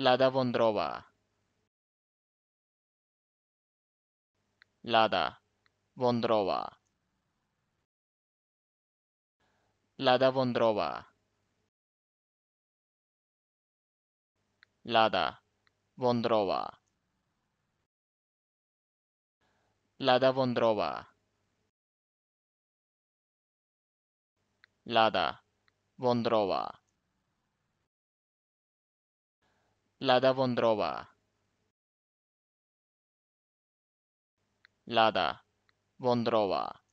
Lada Vondrova. Lada Vondrova. Lada Vondrova. Lada Vondrova. Lada Vondrova. Lada Vondrova. Lada Vondrova. Lada Vondrova.